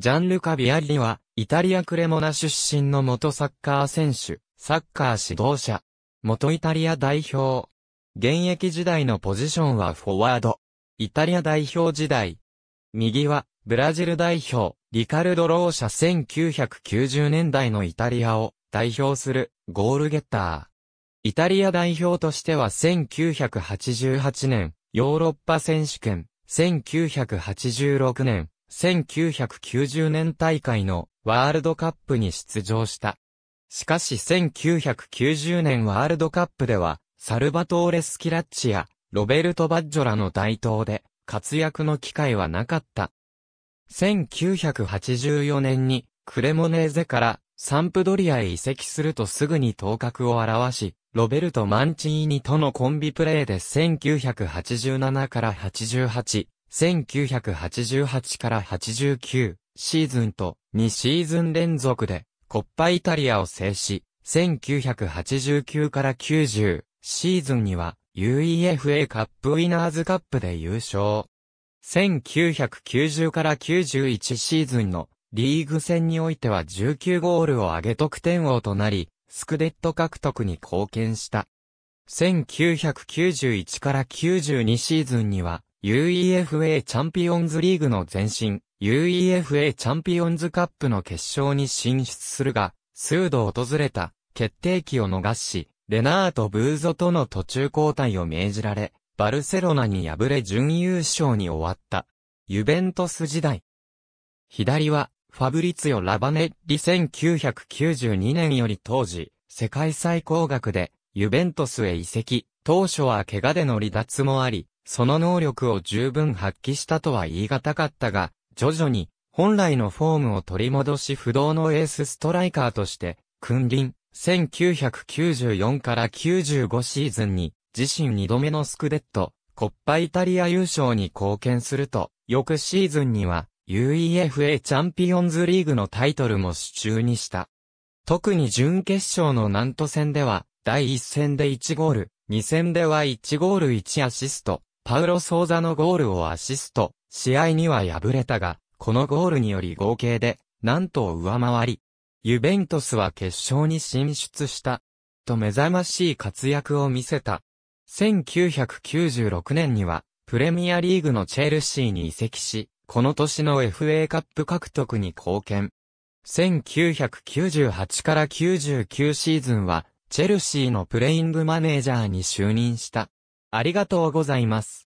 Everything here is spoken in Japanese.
ジャンルカ・ビアリは、イタリア・クレモナ出身の元サッカー選手、サッカー指導者、元イタリア代表。現役時代のポジションはフォワード。イタリア代表時代。右は、ブラジル代表、リカルド・ローシャ1990年代のイタリアを代表するゴールゲッター。イタリア代表としては1988年、ヨーロッパ選手権、1986年、1990年大会のワールドカップに出場した。しかし1990年ワールドカップでは、サルバトーレ・スキラッチやロベルト・バッジョラの台頭で活躍の機会はなかった。1984年にクレモネーゼからサンプドリアへ移籍するとすぐに頭角を現し、ロベルト・マンチーニとのコンビプレーで1987から88 1988から89シーズンと2シーズン連続でコッパイタリアを制し、1989から90シーズンには UEFA カップウィナーズカップで優勝。1990から91シーズンのリーグ戦においては19ゴールを上げ得点王となり、スクデット獲得に貢献した。1991から92シーズンには UEFA チャンピオンズリーグの前身、UEFA チャンピオンズカップの決勝に進出するが、数度訪れた決定機を逃し、レナート・ブーゾとの途中交代を命じられ、バルセロナに敗れ準優勝に終わった。ユベントス時代。左は、ファブリツィオ・ラバネッリ1992年より当時、世界最高額で、ユベントスへ移籍、当初は怪我での離脱もあり、その能力を十分発揮したとは言い難かったが、徐々に本来のフォームを取り戻し不動のエースストライカーとして、君臨、1994から95シーズンに、自身2度目のスクデット、コッパイタリア優勝に貢献すると、翌シーズンには、UEFA チャンピオンズリーグのタイトルも手中にした。特に準決勝の南都戦では、第1戦で1ゴール、2戦では1ゴール1アシスト、パウロ・ソーザのゴールをアシスト、試合には敗れたが、このゴールにより合計で、なんと上回り、ユベントスは決勝に進出した、と目覚ましい活躍を見せた。1996年には、プレミアリーグのチェルシーに移籍し、この年の FA カップ獲得に貢献。1998から99シーズンは、チェルシーのプレイングマネージャーに就任した。ありがとうございます。